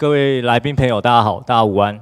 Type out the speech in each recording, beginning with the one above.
各位来宾朋友，大家好，大家午安。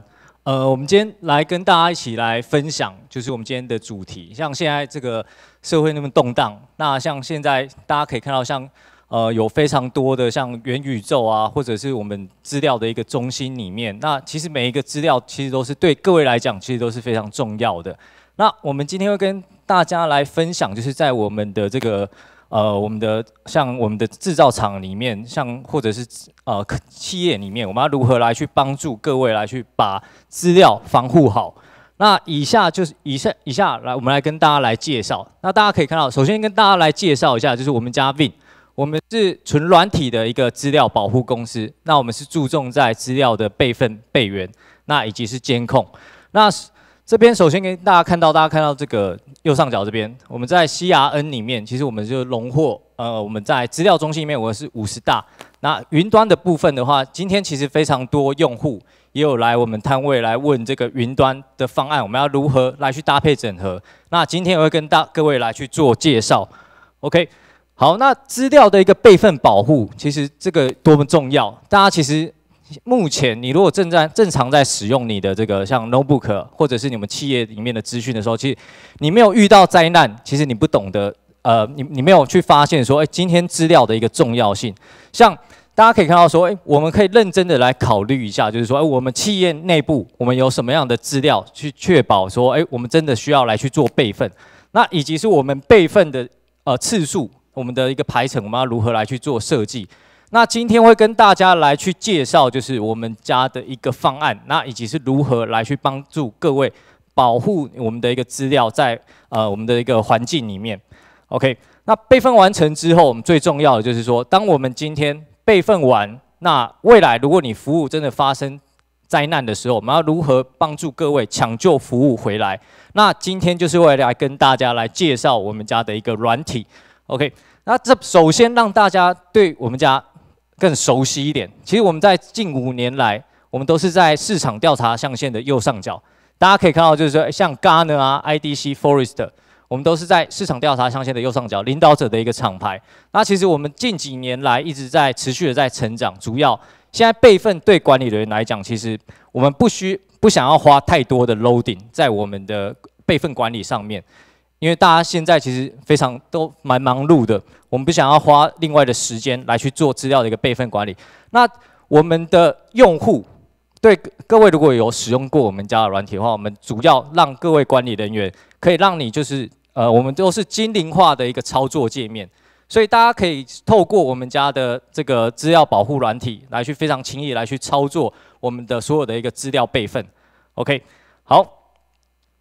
呃，我们今天来跟大家一起来分享，就是我们今天的主题。像现在这个社会那么动荡，那像现在大家可以看到，像呃有非常多的像元宇宙啊，或者是我们资料的一个中心里面，那其实每一个资料其实都是对各位来讲，其实都是非常重要的。那我们今天会跟大家来分享，就是在我们的这个。呃，我们的像我们的制造厂里面，像或者是呃企业里面，我们要如何来去帮助各位来去把资料防护好？那以下就是以下，以下来我们来跟大家来介绍。那大家可以看到，首先跟大家来介绍一下，就是我们家 v i n 我们是纯软体的一个资料保护公司。那我们是注重在资料的备份、备援，那以及是监控。那。这边首先给大家看到，大家看到这个右上角这边，我们在 CRN 里面，其实我们就荣获呃，我们在资料中心里面我是五十大。那云端的部分的话，今天其实非常多用户也有来我们摊位来问这个云端的方案，我们要如何来去搭配整合。那今天我会跟大各位来去做介绍。OK，好，那资料的一个备份保护，其实这个多么重要，大家其实。目前，你如果正在正常在使用你的这个像 notebook，或者是你们企业里面的资讯的时候，其实你没有遇到灾难，其实你不懂得，呃，你你没有去发现说，哎，今天资料的一个重要性。像大家可以看到说，哎，我们可以认真的来考虑一下，就是说，哎，我们企业内部我们有什么样的资料，去确保说，哎，我们真的需要来去做备份，那以及是我们备份的呃次数，我们的一个排程，我们要如何来去做设计。那今天会跟大家来去介绍，就是我们家的一个方案，那以及是如何来去帮助各位保护我们的一个资料在呃我们的一个环境里面。OK，那备份完成之后，我们最重要的就是说，当我们今天备份完，那未来如果你服务真的发生灾难的时候，我们要如何帮助各位抢救服务回来？那今天就是为了来跟大家来介绍我们家的一个软体。OK，那这首先让大家对我们家。更熟悉一点。其实我们在近五年来，我们都是在市场调查象限的右上角。大家可以看到，就是说像 Gartner 啊、IDC、Forrest，我们都是在市场调查象限的右上角领导者的一个厂牌。那其实我们近几年来一直在持续的在成长。主要现在备份对管理人员来讲，其实我们不需不想要花太多的 loading 在我们的备份管理上面。因为大家现在其实非常都蛮忙碌的，我们不想要花另外的时间来去做资料的一个备份管理。那我们的用户对各位如果有使用过我们家的软体的话，我们主要让各位管理人员可以让你就是呃，我们都是精灵化的一个操作界面，所以大家可以透过我们家的这个资料保护软体来去非常轻易来去操作我们的所有的一个资料备份。OK，好。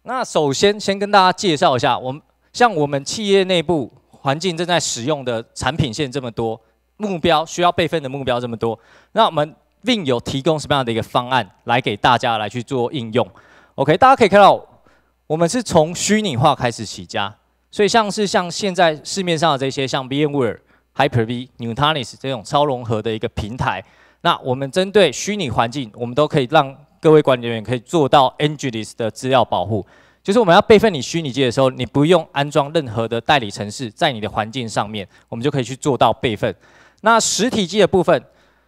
那首先，先跟大家介绍一下，我们像我们企业内部环境正在使用的产品线这么多，目标需要备份的目标这么多，那我们另有提供什么样的一个方案来给大家来去做应用？OK，大家可以看到，我们是从虚拟化开始起家，所以像是像现在市面上的这些像 VMware、Hyper-V、Nutanix 这种超融合的一个平台，那我们针对虚拟环境，我们都可以让。各位管理员可以做到 Angelis 的资料保护，就是我们要备份你虚拟机的时候，你不用安装任何的代理程式，在你的环境上面，我们就可以去做到备份。那实体机的部分，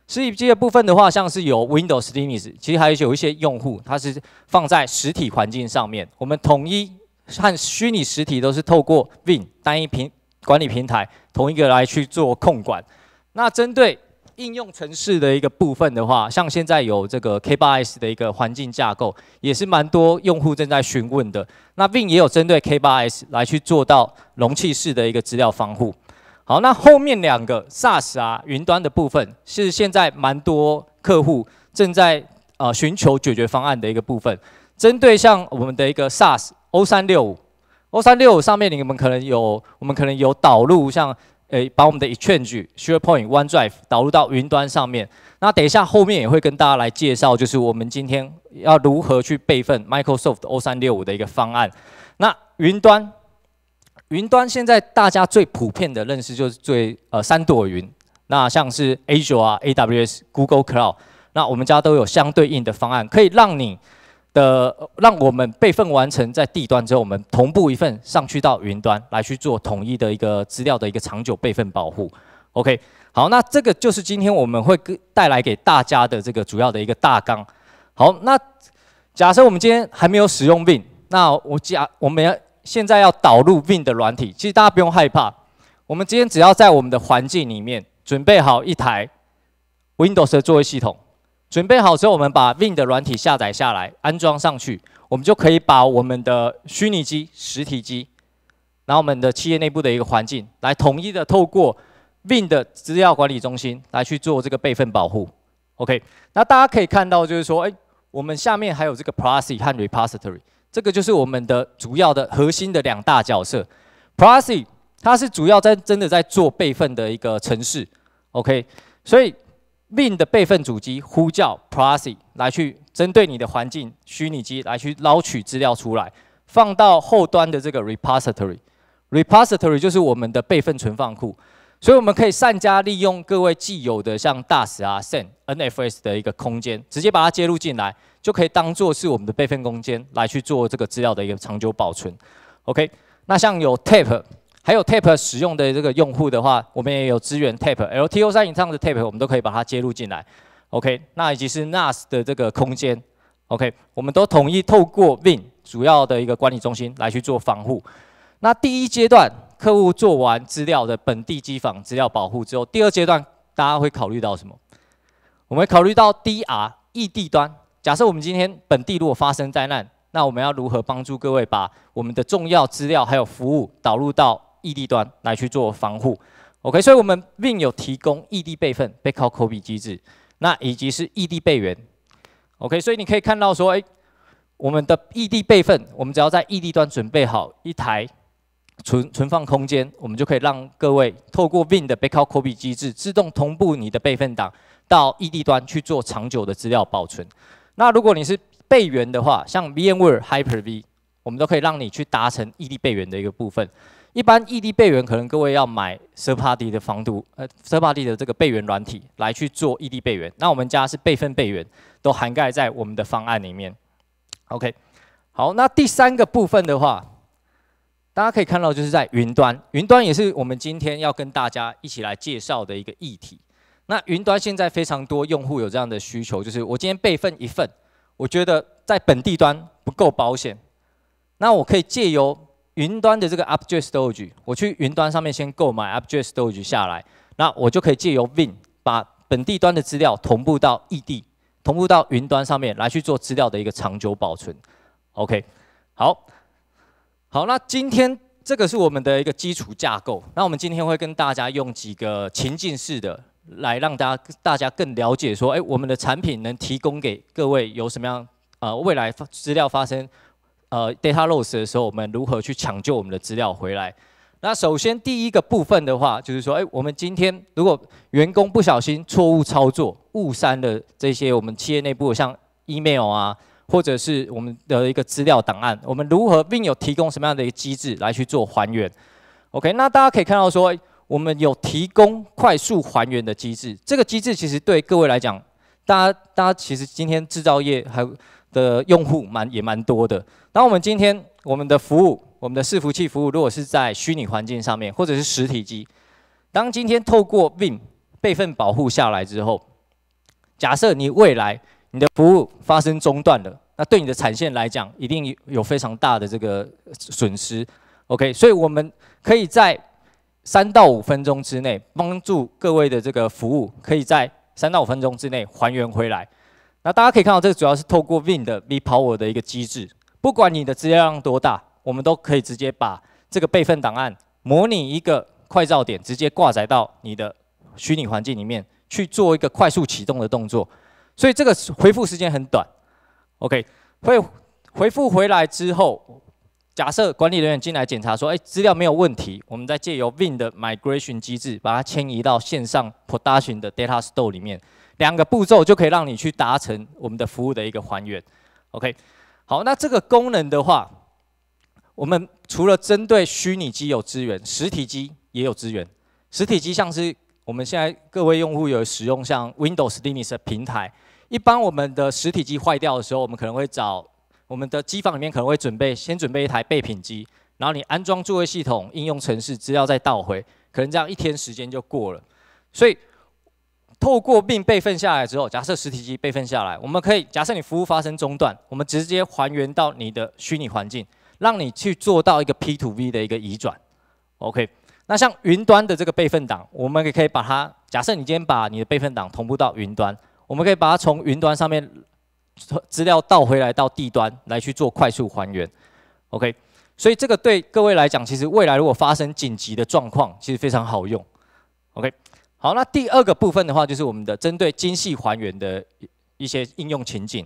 实体机的部分的话，像是有 Windows Linux，其实还有有一些用户他是放在实体环境上面，我们统一和虚拟实体都是透过 Win 单一平管理平台同一个来去做控管。那针对应用城市的一个部分的话，像现在有这个 K8s 的一个环境架构，也是蛮多用户正在询问的。那并也有针对 K8s 来去做到容器式的一个资料防护。好，那后面两个 SaaS 啊，云端的部分是现在蛮多客户正在啊寻求解决方案的一个部分。针对像我们的一个 SaaS O 三六五 O 三六五上面，你们可能有我们可能有导入像。诶，把我们的 Exchange、SharePoint、OneDrive 导入到云端上面。那等一下后面也会跟大家来介绍，就是我们今天要如何去备份 Microsoft 的 O 三六五的一个方案。那云端，云端现在大家最普遍的认识就是最呃三朵云，那像是 Azure 啊、AWS、Google Cloud，那我们家都有相对应的方案，可以让你。的，让我们备份完成在地端之后，我们同步一份上去到云端来去做统一的一个资料的一个长久备份保护。OK，好，那这个就是今天我们会带来给大家的这个主要的一个大纲。好，那假设我们今天还没有使用 Win，那我假我们要现在要导入 Win 的软体，其实大家不用害怕，我们今天只要在我们的环境里面准备好一台 Windows 的作为系统。准备好之后，我们把 Win 的软体下载下来，安装上去，我们就可以把我们的虚拟机、实体机，然后我们的企业内部的一个环境，来统一的透过 Win 的资料管理中心来去做这个备份保护。OK，那大家可以看到，就是说，哎，我们下面还有这个 p r o v a c y 和 Repository，这个就是我们的主要的核心的两大角色。p r o v a c y 它是主要在真的在做备份的一个程式，OK，所以。命 i n 的备份主机呼叫 Proxy 来去针对你的环境虚拟机来去捞取资料出来，放到后端的这个 Repository。Repository 就是我们的备份存放库，所以我们可以善加利用各位既有的像大 s 啊、SAN、NFS 的一个空间，直接把它接入进来，就可以当做是我们的备份空间来去做这个资料的一个长久保存。OK，那像有 tape。还有 tape 使用的这个用户的话，我们也有支援 tape LTO 三以上的 tape，我们都可以把它接入进来。OK，那以及是 NAS 的这个空间，OK，我们都统一透过 Win 主要的一个管理中心来去做防护。那第一阶段，客户做完资料的本地机房资料保护之后，第二阶段大家会考虑到什么？我们会考虑到 DR 异地端。假设我们今天本地如果发生灾难，那我们要如何帮助各位把我们的重要资料还有服务导入到？异地端来去做防护，OK，所以，我们 Win 有提供异地备份，Backup Copy 机制，那以及是异地备援，OK，所以你可以看到说，哎，我们的异地备份，我们只要在异地端准备好一台存存放空间，我们就可以让各位透过 Win 的 Backup Copy 机制，自动同步你的备份档到异地端去做长久的资料保存。那如果你是备援的话，像 VMware、Hyper-V，我们都可以让你去达成异地备援的一个部分。一般异地备援，可能各位要买 Surpaddy 的防毒，呃，Surpaddy 的这个备援软体来去做异地备援。那我们家是备份备援都涵盖在我们的方案里面。OK，好，那第三个部分的话，大家可以看到就是在云端，云端也是我们今天要跟大家一起来介绍的一个议题。那云端现在非常多用户有这样的需求，就是我今天备份一份，我觉得在本地端不够保险，那我可以借由云端的这个 object storage，我去云端上面先购买 object storage 下来，那我就可以借由 Win 把本地端的资料同步到异地，同步到云端上面来去做资料的一个长久保存。OK，好，好，那今天这个是我们的一个基础架构。那我们今天会跟大家用几个情境式的，来让大家大家更了解说，哎，我们的产品能提供给各位有什么样啊未来发资料发生。呃，data loss 的时候，我们如何去抢救我们的资料回来？那首先第一个部分的话，就是说，哎，我们今天如果员工不小心错误操作误删了这些我们企业内部像 email 啊，或者是我们的一个资料档案，我们如何并有提供什么样的一个机制来去做还原？OK，那大家可以看到说，我们有提供快速还原的机制。这个机制其实对各位来讲，大家大家其实今天制造业还。的用户蛮也蛮多的。当我们今天我们的服务，我们的伺服器服务如果是在虚拟环境上面，或者是实体机，当今天透过 w i 备份保护下来之后，假设你未来你的服务发生中断了，那对你的产线来讲，一定有非常大的这个损失。OK，所以我们可以在三到五分钟之内，帮助各位的这个服务，可以在三到五分钟之内还原回来。那大家可以看到，这个主要是透过 Win 的 v e p o w e r 的一个机制，不管你的资料量多大，我们都可以直接把这个备份档案模拟一个快照点，直接挂载到你的虚拟环境里面去做一个快速启动的动作，所以这个回复时间很短。OK，会回复回来之后，假设管理人员进来检查说，哎，资料没有问题，我们再借由 Win 的 Migration 机制，把它迁移到线上 Production 的 Data Store 里面。两个步骤就可以让你去达成我们的服务的一个还原，OK，好，那这个功能的话，我们除了针对虚拟机有资源，实体机也有资源。实体机像是我们现在各位用户有使用像 Windows、Linux 平台，一般我们的实体机坏掉的时候，我们可能会找我们的机房里面可能会准备先准备一台备品机，然后你安装作业系统、应用程式，资料再倒回，可能这样一天时间就过了，所以。透过并备份下来之后，假设实体机备份下来，我们可以假设你服务发生中断，我们直接还原到你的虚拟环境，让你去做到一个 P to V 的一个移转。OK，那像云端的这个备份档，我们也可以把它假设你今天把你的备份档同步到云端，我们可以把它从云端上面资料倒回来到地端来去做快速还原。OK，所以这个对各位来讲，其实未来如果发生紧急的状况，其实非常好用。OK。好，那第二个部分的话，就是我们的针对精细还原的一一些应用情景。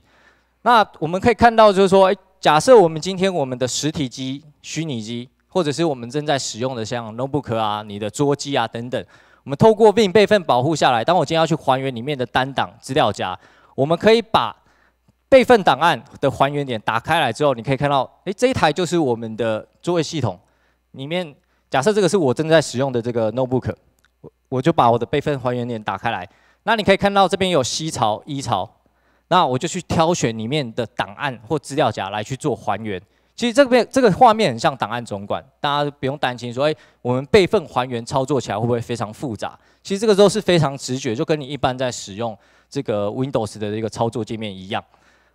那我们可以看到，就是说，假设我们今天我们的实体机、虚拟机，或者是我们正在使用的像 notebook 啊、你的桌机啊等等，我们透过并备份保护下来。当我今天要去还原里面的单档资料夹，我们可以把备份档案的还原点打开来之后，你可以看到，哎，这一台就是我们的作业系统里面，假设这个是我正在使用的这个 notebook。我就把我的备份还原点打开来，那你可以看到这边有西槽、一槽，那我就去挑选里面的档案或资料夹来去做还原。其实这边这个画面很像档案总管，大家不用担心说，哎，我们备份还原操作起来会不会非常复杂？其实这个时候是非常直觉，就跟你一般在使用这个 Windows 的一个操作界面一样。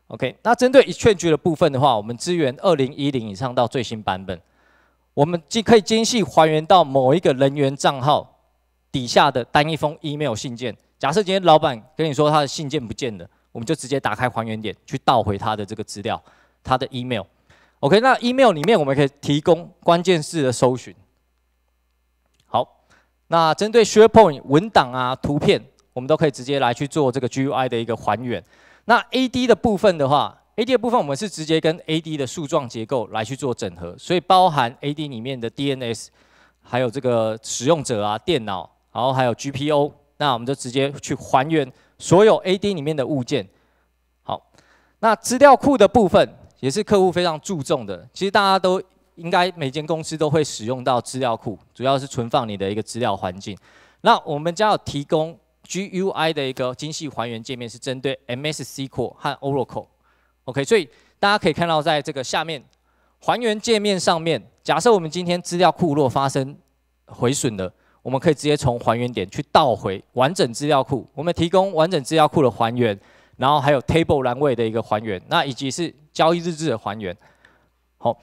OK，那针对一券局的部分的话，我们支援二零一零以上到最新版本，我们既可以精细还原到某一个人员账号。底下的单一封 email 信件，假设今天老板跟你说他的信件不见了，我们就直接打开还原点去倒回他的这个资料，他的 email。OK，那 email 里面我们可以提供关键字的搜寻。好，那针对 SharePoint 文档啊、图片，我们都可以直接来去做这个 GUI 的一个还原。那 AD 的部分的话，AD 的部分我们是直接跟 AD 的树状结构来去做整合，所以包含 AD 里面的 DNS，还有这个使用者啊、电脑。然后还有 GPU，那我们就直接去还原所有 AD 里面的物件。好，那资料库的部分也是客户非常注重的。其实大家都应该每间公司都会使用到资料库，主要是存放你的一个资料环境。那我们将要提供 GUI 的一个精细还原界面，是针对 MSC 库和 Oracle。OK，所以大家可以看到，在这个下面还原界面上面，假设我们今天资料库若发生毁损的。我们可以直接从还原点去倒回完整资料库，我们提供完整资料库的还原，然后还有 table 栏位的一个还原，那以及是交易日志的还原。好，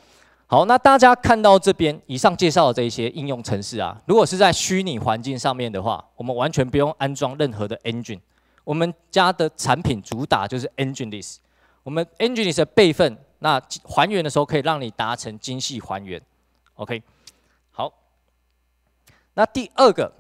好，那大家看到这边以上介绍的这些应用程式啊，如果是在虚拟环境上面的话，我们完全不用安装任何的 engine。我们家的产品主打就是 engineless，我们 engineless 的备份，那还原的时候可以让你达成精细还原。OK。那第二个，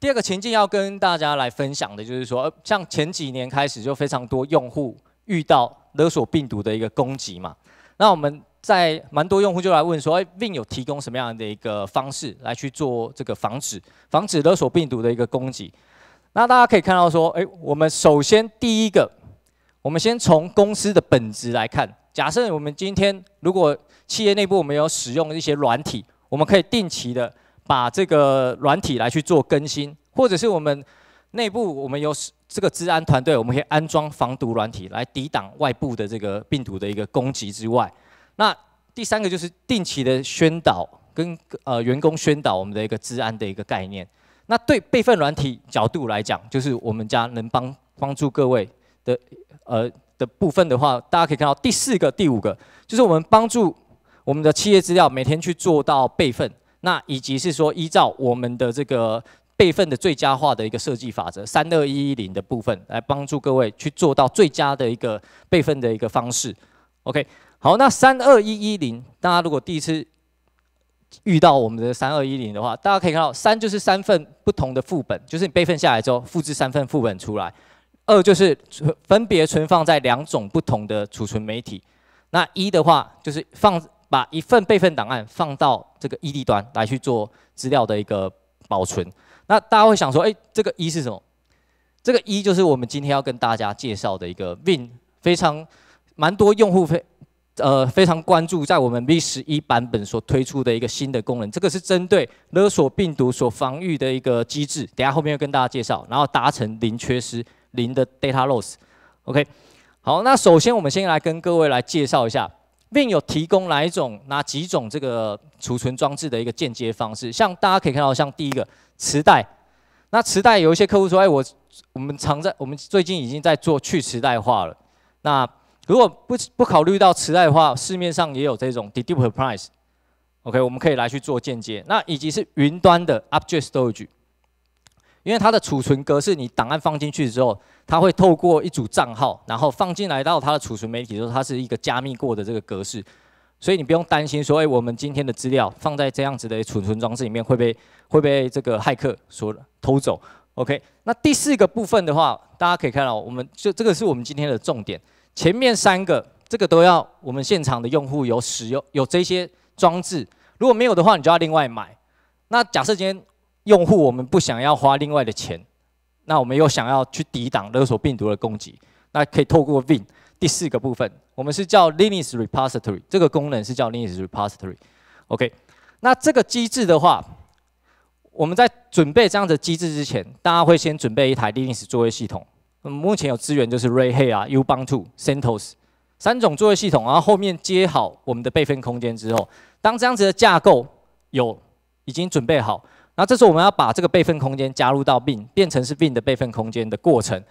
第二个情境要跟大家来分享的，就是说，像前几年开始就非常多用户遇到勒索病毒的一个攻击嘛。那我们在蛮多用户就来问说，哎，Win 有提供什么样的一个方式来去做这个防止、防止勒索病毒的一个攻击？那大家可以看到说，哎，我们首先第一个，我们先从公司的本质来看。假设我们今天如果企业内部我们有使用一些软体，我们可以定期的。把这个软体来去做更新，或者是我们内部我们有这个治安团队，我们可以安装防毒软体来抵挡外部的这个病毒的一个攻击之外，那第三个就是定期的宣导跟呃员工宣导我们的一个治安的一个概念。那对备份软体角度来讲，就是我们家能帮帮助各位的呃的部分的话，大家可以看到第四个、第五个就是我们帮助我们的企业资料每天去做到备份。那以及是说，依照我们的这个备份的最佳化的一个设计法则“三二一一零”的部分，来帮助各位去做到最佳的一个备份的一个方式。OK，好，那“三二一一零”，大家如果第一次遇到我们的“三二一零”的话，大家可以看到，三就是三份不同的副本，就是你备份下来之后，复制三份副本出来；二就是分别存放在两种不同的储存媒体；那一的话就是放。把一份备份档案放到这个异地端来去做资料的一个保存。那大家会想说，哎，这个一是什么？这个一就是我们今天要跟大家介绍的一个 Win 非常蛮多用户非呃非常关注，在我们 V 十一版本所推出的一个新的功能。这个是针对勒索病毒所防御的一个机制。等下后面会跟大家介绍，然后达成零缺失、零的 data loss。OK，好，那首先我们先来跟各位来介绍一下。并有提供哪一种、哪几种这个储存装置的一个间接方式？像大家可以看到，像第一个磁带，那磁带有一些客户说：“哎，我我们常在，我们最近已经在做去磁带化了。”那如果不不考虑到磁带的话，市面上也有这种 d e d u p e price。OK，我们可以来去做间接，那以及是云端的 object storage。因为它的储存格式，你档案放进去之后，它会透过一组账号，然后放进来到它的储存媒体，候，它是一个加密过的这个格式，所以你不用担心说，哎，我们今天的资料放在这样子的储存装置里面会被会被这个骇客所偷走。OK，那第四个部分的话，大家可以看到，我们这这个是我们今天的重点。前面三个这个都要，我们现场的用户有使用有这些装置，如果没有的话，你就要另外买。那假设今天。用户，我们不想要花另外的钱，那我们又想要去抵挡勒索病毒的攻击，那可以透过 v i n 第四个部分，我们是叫 Linux Repository，这个功能是叫 Linux Repository，OK。那这个机制的话，我们在准备这样的机制之前，大家会先准备一台 Linux 作业系统，嗯，目前有资源就是 Red Hat、Ubuntu、CentOS 三种作业系统，然后后面接好我们的备份空间之后，当这样子的架构有已经准备好。那这时候我们要把这个备份空间加入到 bin，变成是 bin 的备份空间的过程。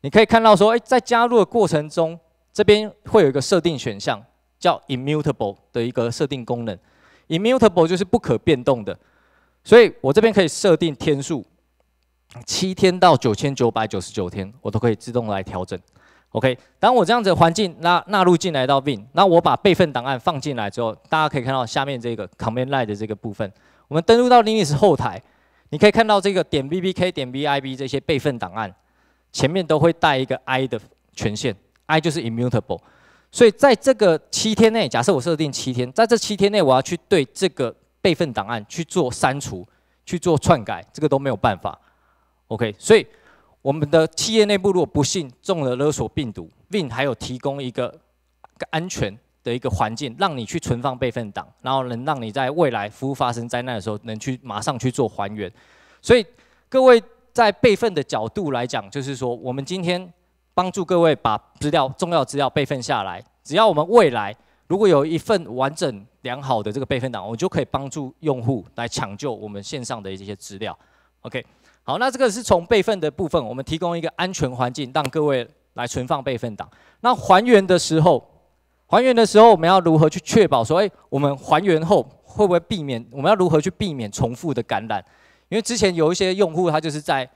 你可以看到说，哎，在加入的过程中，这边会有一个设定选项叫 immutable 的一个设定功能。immutable 就是不可变动的，所以我这边可以设定天数，七天到九千九百九十九天，我都可以自动来调整。OK，当我这样子环境纳纳入进来到 bin，那我把备份档案放进来之后，大家可以看到下面这个 command line 的这个部分。我们登录到 Linux 后台，你可以看到这个点 b b k 点 b i b 这些备份档案，前面都会带一个 i 的权限，i 就是 immutable。所以在这个七天内，假设我设定七天，在这七天内，我要去对这个备份档案去做删除、去做篡改，这个都没有办法。OK，所以我们的企业内部如果不幸中了勒索病毒，Win 还有提供一个个安全。的一个环境，让你去存放备份档，然后能让你在未来服务发生灾难的时候，能去马上去做还原。所以各位在备份的角度来讲，就是说，我们今天帮助各位把资料、重要资料备份下来。只要我们未来如果有一份完整良好的这个备份档，我就可以帮助用户来抢救我们线上的一些资料。OK，好，那这个是从备份的部分，我们提供一个安全环境，让各位来存放备份档。那还原的时候。还原的时候，我们要如何去确保说，哎，我们还原后会不会避免？我们要如何去避免重复的感染？因为之前有一些用户，他就是在，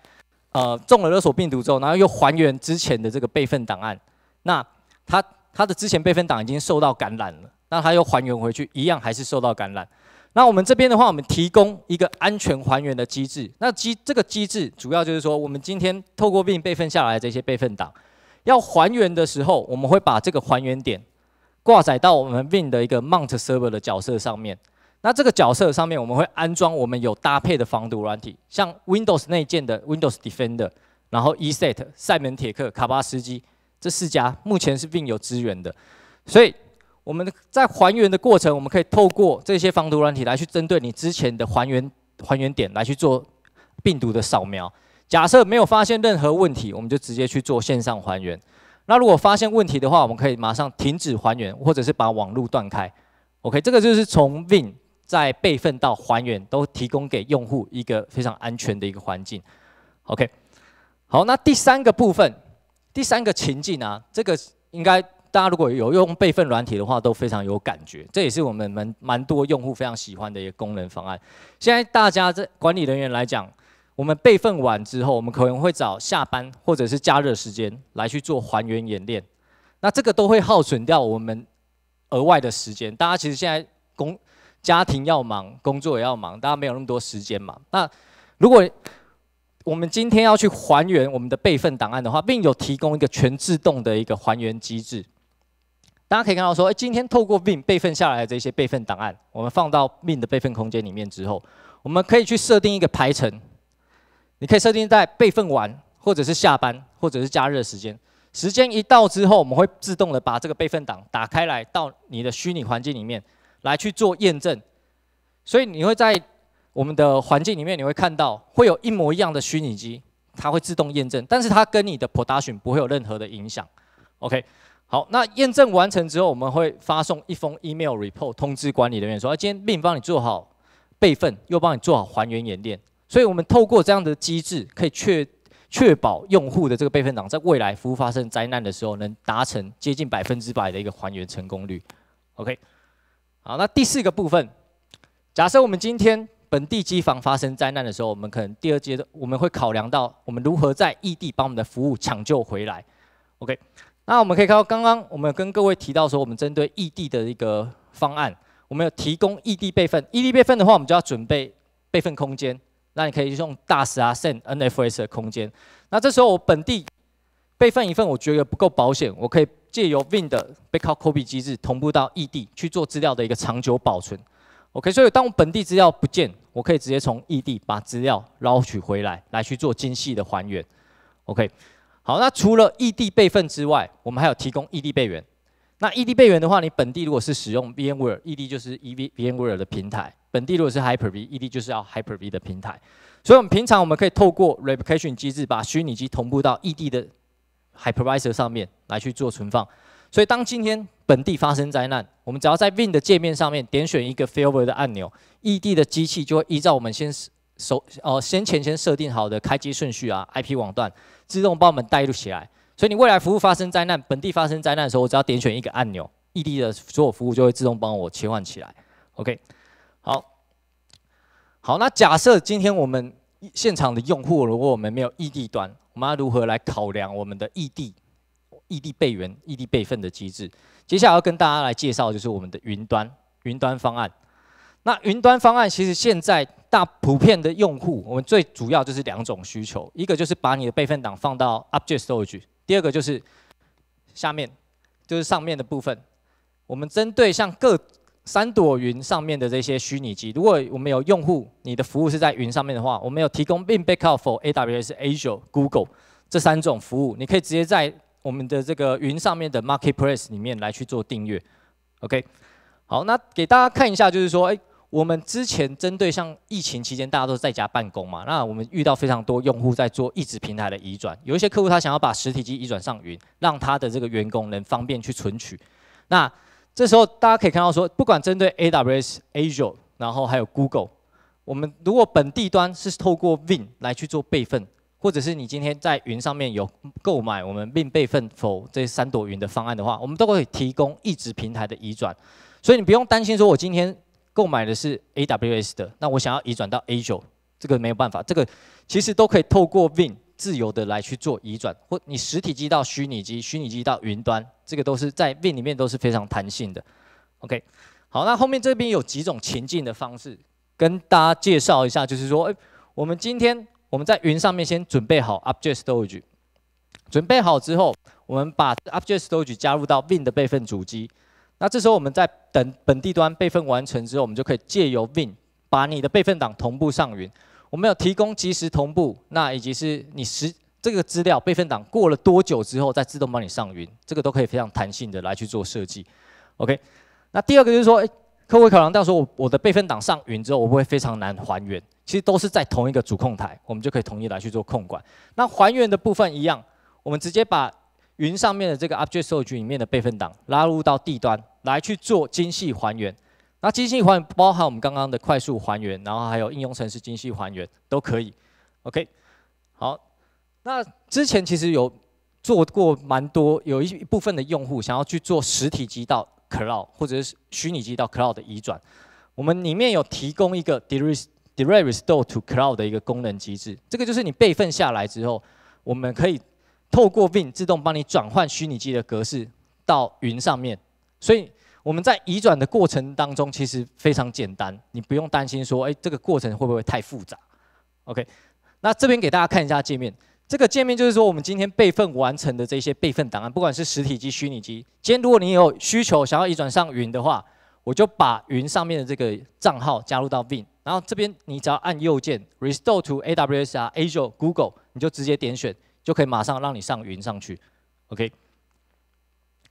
呃，中了勒索病毒之后，然后又还原之前的这个备份档案，那他他的之前备份档已经受到感染了，那他又还原回去，一样还是受到感染。那我们这边的话，我们提供一个安全还原的机制。那机这个机制主要就是说，我们今天透过备份下来这些备份档，要还原的时候，我们会把这个还原点。挂载到我们 Win 的一个 Mount Server 的角色上面。那这个角色上面，我们会安装我们有搭配的防毒软体，像 Windows 内件的 Windows Defender，然后 ESET、赛门铁克、卡巴斯基这四家目前是 Win 有支援的。所以我们在还原的过程，我们可以透过这些防毒软体来去针对你之前的还原还原点来去做病毒的扫描。假设没有发现任何问题，我们就直接去做线上还原。那如果发现问题的话，我们可以马上停止还原，或者是把网络断开。OK，这个就是从 Win 在备份到还原，都提供给用户一个非常安全的一个环境。OK，好，那第三个部分，第三个情境啊，这个应该大家如果有用备份软体的话，都非常有感觉。这也是我们蛮蛮多用户非常喜欢的一个功能方案。现在大家在管理人员来讲。我们备份完之后，我们可能会找下班或者是加热时间来去做还原演练。那这个都会耗损掉我们额外的时间。大家其实现在工家庭要忙，工作也要忙，大家没有那么多时间嘛。那如果我们今天要去还原我们的备份档案的话并有提供一个全自动的一个还原机制。大家可以看到说，哎，今天透过并 i n 备份下来的这些备份档案，我们放到命 i n 的备份空间里面之后，我们可以去设定一个排程。你可以设定在备份完，或者是下班，或者是加热时间。时间一到之后，我们会自动的把这个备份档打开来，到你的虚拟环境里面来去做验证。所以你会在我们的环境里面，你会看到会有一模一样的虚拟机，它会自动验证，但是它跟你的 production 不会有任何的影响。OK，好，那验证完成之后，我们会发送一封 email report 通知管理人员说，今天并帮你做好备份，又帮你做好还原演练。所以，我们透过这样的机制，可以确确保用户的这个备份档，在未来服务发生灾难的时候，能达成接近百分之百的一个还原成功率。OK，好，那第四个部分，假设我们今天本地机房发生灾难的时候，我们可能第二阶段我们会考量到，我们如何在异地把我们的服务抢救回来。OK，那我们可以看到，刚刚我们跟各位提到说，我们针对异地的一个方案，我们要提供异地备份。异地备份的话，我们就要准备备份空间。那你可以用大 S 啊、SAN、NFS 的空间。那这时候我本地备份一份，我觉得不够保险，我可以借由 Win 的 Backup Copy 机制同步到异地去做资料的一个长久保存。OK，所以当我本地资料不见，我可以直接从异地把资料捞取回来，来去做精细的还原。OK，好，那除了异地备份之外，我们还有提供异地备援。那异地备援的话，你本地如果是使用 VMware，异地就是 E V VMware 的平台；本地如果是 Hyper V，异地就是要 Hyper V 的平台。所以，我们平常我们可以透过 replication 机制，把虚拟机同步到异地的 Hypervisor 上面来去做存放。所以，当今天本地发生灾难，我们只要在 Win 的界面上面点选一个 Failover 的按钮，异地的机器就会依照我们先手，哦，先前先设定好的开机顺序啊、IP 网段，自动帮我们带入起来。所以你未来服务发生灾难，本地发生灾难的时候，我只要点选一个按钮，异地的所有服务就会自动帮我切换起来。OK，好，好，那假设今天我们现场的用户，如果我们没有异地端，我们要如何来考量我们的异地异地备援、异地备份的机制？接下来要跟大家来介绍就是我们的云端云端方案。那云端方案其实现在大普遍的用户，我们最主要就是两种需求，一个就是把你的备份档放到 Object Storage。第二个就是下面，就是上面的部分。我们针对像各三朵云上面的这些虚拟机，如果我们有用户，你的服务是在云上面的话，我们有提供 Backup for a w s Azure、Google 这三种服务，你可以直接在我们的这个云上面的 Marketplace 里面来去做订阅。OK，好，那给大家看一下，就是说，哎。我们之前针对像疫情期间，大家都在家办公嘛，那我们遇到非常多用户在做一直平台的移转，有一些客户他想要把实体机移转上云，让他的这个员工能方便去存取。那这时候大家可以看到说，不管针对 AWS、Azure，然后还有 Google，我们如果本地端是透过 Win 来去做备份，或者是你今天在云上面有购买我们 Win 备份否这三朵云的方案的话，我们都会提供一直平台的移转，所以你不用担心说我今天。购买的是 AWS 的，那我想要移转到 Azure，这个没有办法，这个其实都可以透过 w i n 自由的来去做移转，或你实体机到虚拟机，虚拟机到云端，这个都是在 w i n 里面都是非常弹性的。OK，好，那后面这边有几种情境的方式跟大家介绍一下，就是说，哎，我们今天我们在云上面先准备好 Object Storage，准备好之后，我们把 Object Storage 加入到 w i n 的备份主机。那这时候我们在等本地端备份完成之后，我们就可以借由 Win 把你的备份档同步上云。我们要提供即时同步，那以及是你十这个资料备份档过了多久之后再自动帮你上云，这个都可以非常弹性的来去做设计。OK，那第二个就是说，哎，客户可量到说我我的备份档上云之后，我会非常难还原。其实都是在同一个主控台，我们就可以统一来去做控管。那还原的部分一样，我们直接把。云上面的这个 a t e r e 数据里面的备份档拉入到 D 端来去做精细还原，那精细还原包含我们刚刚的快速还原，然后还有应用程式精细还原都可以。OK，好，那之前其实有做过蛮多，有一部分的用户想要去做实体机到 Cloud 或者是虚拟机到 Cloud 的移转，我们里面有提供一个 Direct Direct Restore to Cloud 的一个功能机制，这个就是你备份下来之后，我们可以。透过 Win 自动帮你转换虚拟机的格式到云上面，所以我们在移转的过程当中其实非常简单，你不用担心说，哎，这个过程会不会太复杂？OK，那这边给大家看一下界面，这个界面就是说我们今天备份完成的这些备份档案，不管是实体机、虚拟机，今天如果你有需求想要移转上云的话，我就把云上面的这个账号加入到 Win，然后这边你只要按右键 Restore to AWS、Azure、Google，你就直接点选。就可以马上让你上云上去，OK。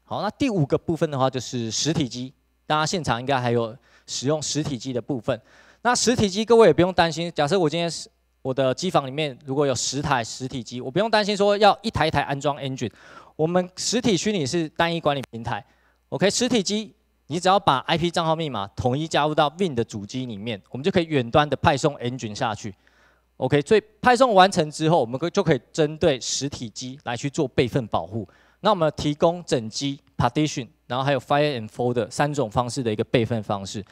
好，那第五个部分的话就是实体机，大家现场应该还有使用实体机的部分。那实体机各位也不用担心，假设我今天是我的机房里面如果有十台实体机，我不用担心说要一台一台安装 Engine。我们实体虚拟是单一管理平台，OK。实体机你只要把 IP 账号密码统一加入到 Win 的主机里面，我们就可以远端的派送 Engine 下去。OK，所以派送完成之后，我们可就可以针对实体机来去做备份保护。那我们提供整机 partition，然后还有 f i r e and folder 三种方式的一个备份方式。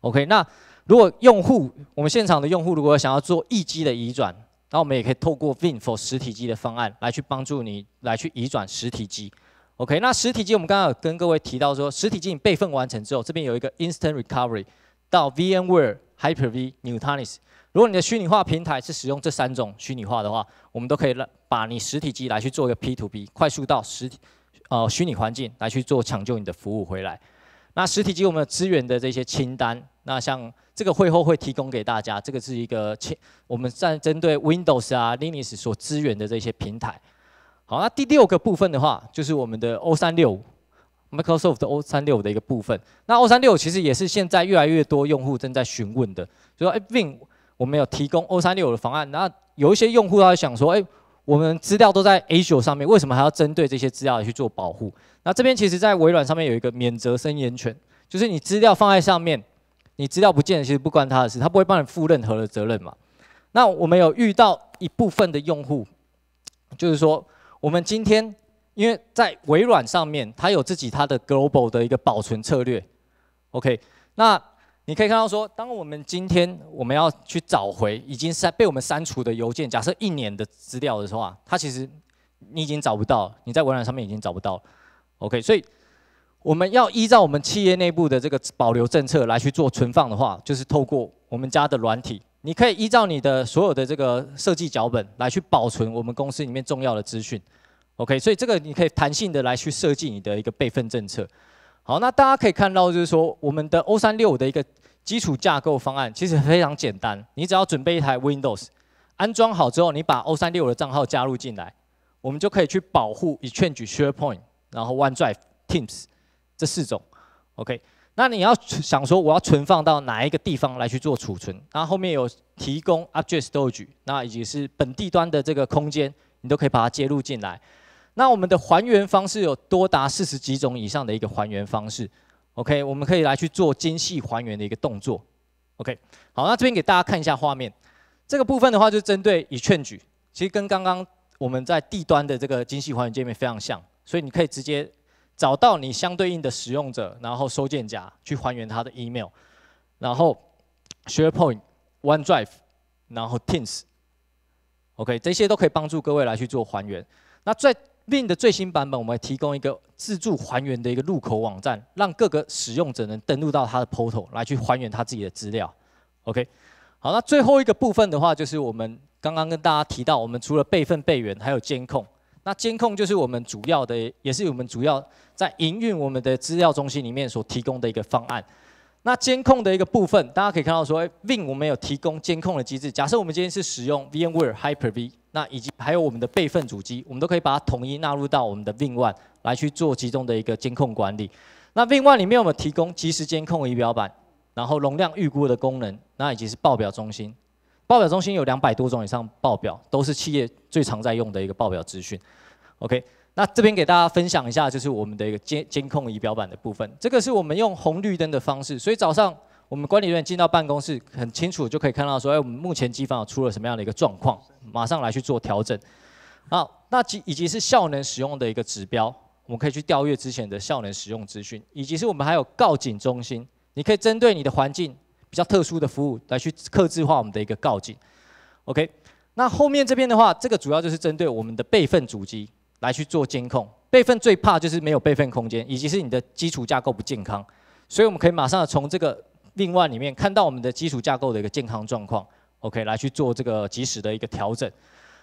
OK，那如果用户，我们现场的用户如果想要做一机的移转，那我们也可以透过 VNF 实体机的方案来去帮助你来去移转实体机。OK，那实体机我们刚刚跟各位提到说，实体机备份完成之后，这边有一个 Instant Recovery 到 VMware Hyper-V Nutanix。如果你的虚拟化平台是使用这三种虚拟化的话，我们都可以让把你实体机来去做一个 P to P，快速到实体呃虚拟环境来去做抢救你的服务回来。那实体机我们资源的这些清单，那像这个会后会提供给大家，这个是一个清我们在针对 Windows 啊 Linux 所资源的这些平台。好，那第六个部分的话，就是我们的 O 三六五 Microsoft 的 O 三六五的一个部分。那 O 三六五其实也是现在越来越多用户正在询问的，就说哎 Win。我们有提供 O 三六的方案，那有一些用户他会想说：，哎，我们资料都在 Azure 上面，为什么还要针对这些资料去做保护？那这边其实，在微软上面有一个免责声言权，就是你资料放在上面，你资料不见，其实不关他的事，他不会帮你负任何的责任嘛。那我们有遇到一部分的用户，就是说，我们今天因为在微软上面，他有自己他的 Global 的一个保存策略，OK，那。你可以看到说，当我们今天我们要去找回已经删被我们删除的邮件，假设一年的资料的时候啊，它其实你已经找不到，你在微软上面已经找不到 OK，所以我们要依照我们企业内部的这个保留政策来去做存放的话，就是透过我们家的软体，你可以依照你的所有的这个设计脚本来去保存我们公司里面重要的资讯。OK，所以这个你可以弹性的来去设计你的一个备份政策。好，那大家可以看到，就是说我们的 O365 的一个基础架构方案其实非常简单。你只要准备一台 Windows，安装好之后，你把 O365 的账号加入进来，我们就可以去保护 Exchange、SharePoint，然后 OneDrive、Teams 这四种。OK，那你要想说我要存放到哪一个地方来去做储存，那后面有提供 Azure Storage，那以及是本地端的这个空间，你都可以把它接入进来。那我们的还原方式有多达四十几种以上的一个还原方式，OK，我们可以来去做精细还原的一个动作，OK，好，那这边给大家看一下画面，这个部分的话就针对以劝举，其实跟刚刚我们在 D 端的这个精细还原界面非常像，所以你可以直接找到你相对应的使用者，然后收件夹去还原他的 Email，然后 SharePoint、OneDrive，然后 Teams，OK，这些都可以帮助各位来去做还原，那最 Win 的最新版本，我们提供一个自助还原的一个入口网站，让各个使用者能登录到他的 Portal 来去还原他自己的资料。OK，好，那最后一个部分的话，就是我们刚刚跟大家提到，我们除了备份备援，还有监控。那监控就是我们主要的，也是我们主要在营运我们的资料中心里面所提供的一个方案。那监控的一个部分，大家可以看到说，Win 我们有提供监控的机制。假设我们今天是使用 VMware Hyper-V。那以及还有我们的备份主机，我们都可以把它统一纳入到我们的 Win One 来去做集中的一个监控管理。那 Win One 里面我们提供即时监控仪表板，然后容量预估的功能，那以及是报表中心。报表中心有两百多种以上报表，都是企业最常在用的一个报表资讯。OK，那这边给大家分享一下，就是我们的一个监监控仪表板的部分。这个是我们用红绿灯的方式，所以早上。我们管理员进到办公室，很清楚就可以看到说，哎，我们目前机房出了什么样的一个状况，马上来去做调整。好，那及以及是效能使用的一个指标，我们可以去调阅之前的效能使用资讯，以及是我们还有告警中心，你可以针对你的环境比较特殊的服务来去克制化我们的一个告警。OK，那后面这边的话，这个主要就是针对我们的备份主机来去做监控。备份最怕就是没有备份空间，以及是你的基础架构不健康，所以我们可以马上从这个。另外，里面看到我们的基础架构的一个健康状况，OK，来去做这个及时的一个调整。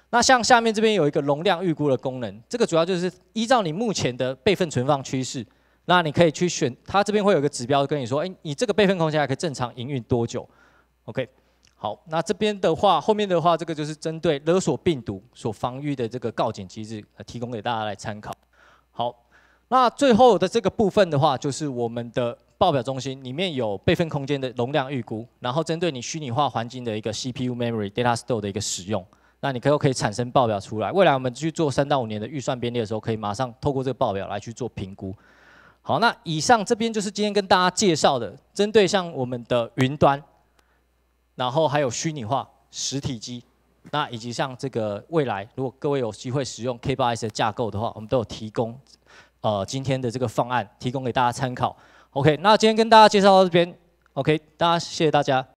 那像下面这边有一个容量预估的功能，这个主要就是依照你目前的备份存放趋势，那你可以去选，它这边会有一个指标跟你说，哎，你这个备份空间还可以正常营运多久？OK，好，那这边的话，后面的话，这个就是针对勒索病毒所防御的这个告警机制，提供给大家来参考。好，那最后的这个部分的话，就是我们的。报表中心里面有备份空间的容量预估，然后针对你虚拟化环境的一个 CPU、Memory、Data Store 的一个使用，那你可可以产生报表出来。未来我们去做三到五年的预算编列的时候，可以马上透过这个报表来去做评估。好，那以上这边就是今天跟大家介绍的，针对像我们的云端，然后还有虚拟化、实体机，那以及像这个未来，如果各位有机会使用 K8S 的架构的话，我们都有提供呃今天的这个方案，提供给大家参考。OK，那今天跟大家介绍到这边 o k 大家谢谢大家。